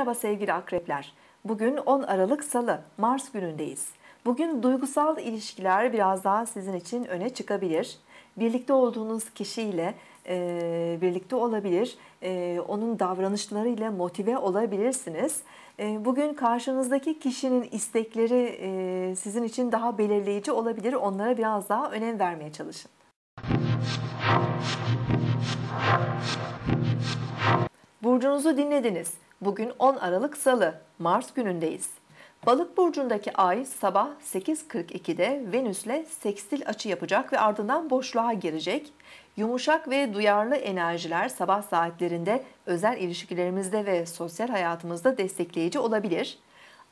Merhaba sevgili akrepler. Bugün 10 Aralık Salı, Mars günündeyiz. Bugün duygusal ilişkiler biraz daha sizin için öne çıkabilir. Birlikte olduğunuz kişiyle e, birlikte olabilir, e, onun davranışlarıyla motive olabilirsiniz. E, bugün karşınızdaki kişinin istekleri e, sizin için daha belirleyici olabilir. Onlara biraz daha önem vermeye çalışın. Burcunuzu dinlediniz. Bugün 10 Aralık Salı, Mars günündeyiz. Balık burcundaki ay sabah 8.42'de Venüs'le sekstil açı yapacak ve ardından boşluğa girecek. Yumuşak ve duyarlı enerjiler sabah saatlerinde özel ilişkilerimizde ve sosyal hayatımızda destekleyici olabilir.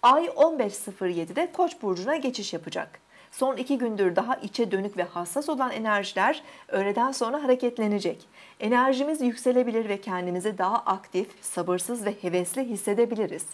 Ay 15.07'de Koç burcuna geçiş yapacak. Son iki gündür daha içe dönük ve hassas olan enerjiler öğleden sonra hareketlenecek. Enerjimiz yükselebilir ve kendimizi daha aktif, sabırsız ve hevesli hissedebiliriz.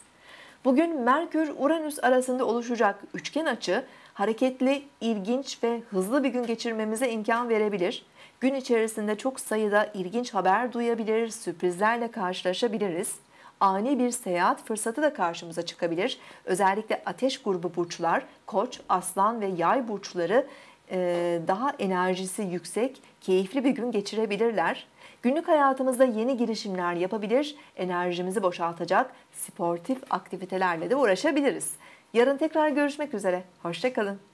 Bugün Merkür-Uranüs arasında oluşacak üçgen açı hareketli, ilginç ve hızlı bir gün geçirmemize imkan verebilir. Gün içerisinde çok sayıda ilginç haber duyabilir, sürprizlerle karşılaşabiliriz ani bir seyahat fırsatı da karşımıza çıkabilir. Özellikle ateş grubu burçlar, koç, aslan ve yay burçları e, daha enerjisi yüksek, keyifli bir gün geçirebilirler. Günlük hayatımızda yeni girişimler yapabilir, enerjimizi boşaltacak sportif aktivitelerle de uğraşabiliriz. Yarın tekrar görüşmek üzere. Hoşçakalın.